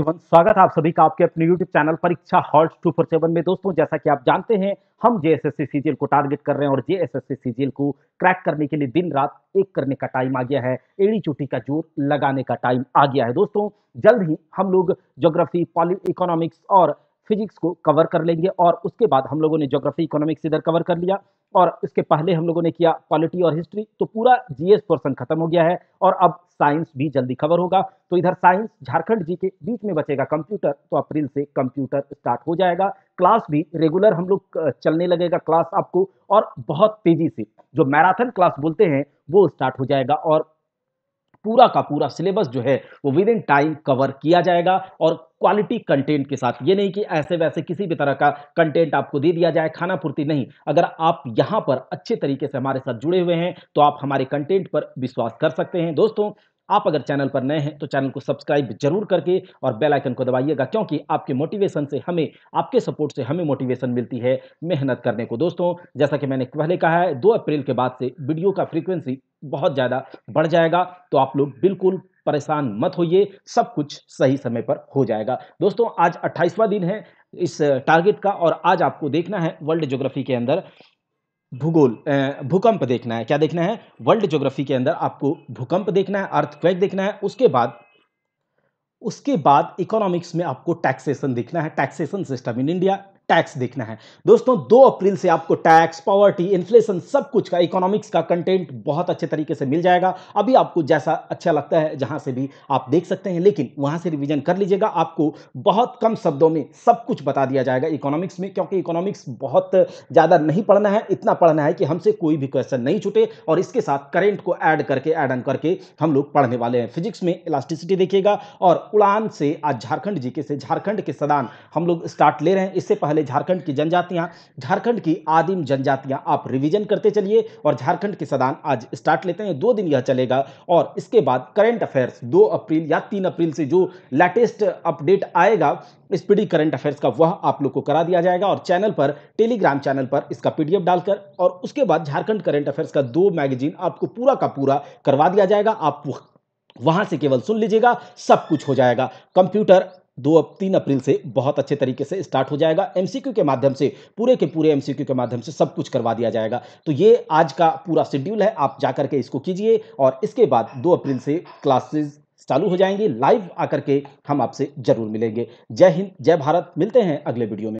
seven स्वागत है आप सभी का आपके अपने YouTube चैनल परीक्षा हॉल्ट टू फोर सेवन में दोस्तों जैसा कि आप जानते हैं हम जे एस एस को टारगेट कर रहे हैं और जे एस एस को क्रैक करने के लिए दिन रात एक करने का टाइम आ गया है एड़ी चोटी का जोर लगाने का टाइम आ गया है दोस्तों जल्द ही हम लोग जोग्राफी पॉलि इकोनॉमिक्स और फिजिक्स को कवर कर लेंगे और उसके बाद हम लोगों ने जोग्राफी इकोनॉमिक्स इधर कवर कर लिया और इसके पहले हम लोगों ने किया पॉलिटी और हिस्ट्री तो पूरा जीएस पोर्सन खत्म हो गया है और अब साइंस भी जल्दी कवर होगा तो इधर साइंस झारखंड जी के बीच में बचेगा कंप्यूटर तो अप्रैल से कंप्यूटर स्टार्ट हो जाएगा क्लास भी रेगुलर हम लोग चलने लगेगा क्लास आपको और बहुत तेजी से जो मैराथन क्लास बोलते हैं वो स्टार्ट हो जाएगा और पूरा का पूरा सिलेबस जो है वो विद इन टाइम कवर किया जाएगा और क्वालिटी कंटेंट के साथ ये नहीं कि ऐसे वैसे किसी भी तरह का कंटेंट आपको दे दिया जाए खाना पूर्ति नहीं अगर आप यहाँ पर अच्छे तरीके से हमारे साथ जुड़े हुए हैं तो आप हमारे कंटेंट पर विश्वास कर सकते हैं दोस्तों आप अगर चैनल पर नए हैं तो चैनल को सब्सक्राइब जरूर करके और बेल आइकन को दबाइएगा क्योंकि आपके मोटिवेशन से हमें आपके सपोर्ट से हमें मोटिवेशन मिलती है मेहनत करने को दोस्तों जैसा कि मैंने पहले कहा है दो अप्रैल के बाद से वीडियो का फ्रीक्वेंसी बहुत ज़्यादा बढ़ जाएगा तो आप लोग बिल्कुल परेशान मत होइए सब कुछ सही समय पर हो जाएगा दोस्तों आज अट्ठाईसवां दिन है इस टारगेट का और आज आपको देखना है वर्ल्ड ज्योग्राफी के अंदर भूगोल भूकंप देखना है क्या देखना है वर्ल्ड ज्योग्राफी के अंदर आपको भूकंप देखना है अर्थक्वेक देखना है उसके बाद उसके बाद इकोनॉमिक्स में आपको टैक्सेशन देखना है taxation system in India tax देखना है दोस्तों 2 अप्रैल से आपको टैक्स पॉवर्टी इन्फ्लेशन सब कुछ का इकोनॉमिक्स का कंटेंट बहुत अच्छे तरीके से मिल जाएगा अभी आपको जैसा अच्छा लगता है जहां से भी आप देख सकते हैं लेकिन वहां से रिविजन कर लीजिएगा आपको बहुत कम शब्दों में सब कुछ बता दिया जाएगा इकोनॉमिक्स में क्योंकि इकोनॉमिक्स बहुत ज़्यादा नहीं पढ़ना है इतना पढ़ना है कि हमसे कोई भी क्वेश्चन नहीं छूटे और इसके साथ करेंट को ऐड करके ऐड ऑन करके हम लोग पढ़ने वाले हैं फिजिक्स में इलास्टिसिटी देखिएगा और उड़ान से आज झारखंड जीके से झारखंड के सदान हम लोग स्टार्ट ले रहे हैं इससे पहले वाले झारखंड की जनजातियां झारखंड की आदिम जनजातियां आप रिवीजन करते चलिए और झारखंड के सदान आज स्टार्ट लेते हैं दो दिन यह चलेगा और इसके बाद करंट अफेयर्स दो अप्रैल या तीन अप्रैल से जो लेटेस्ट अपडेट आएगा स्पीडी करंट अफेयर्स का वह आप लोग को करा दिया जाएगा और चैनल पर टेलीग्राम चैनल पर इसका पीडीएफ डालकर और उसके बाद झारखंड करंट अफेयर्स का दो मैगजीन आपको पूरा का पूरा करवा दिया जाएगा आप वहां से केवल सुन लीजिएगा सब कुछ हो जाएगा कंप्यूटर दो अब तीन अप्रैल से बहुत अच्छे तरीके से स्टार्ट हो जाएगा एमसीक्यू के माध्यम से पूरे के पूरे एमसीक्यू के माध्यम से सब कुछ करवा दिया जाएगा तो ये आज का पूरा शेड्यूल है आप जाकर के इसको कीजिए और इसके बाद दो अप्रैल से क्लासेज चालू हो जाएंगी लाइव आकर के हम आपसे जरूर मिलेंगे जय हिंद जय भारत मिलते हैं अगले वीडियो में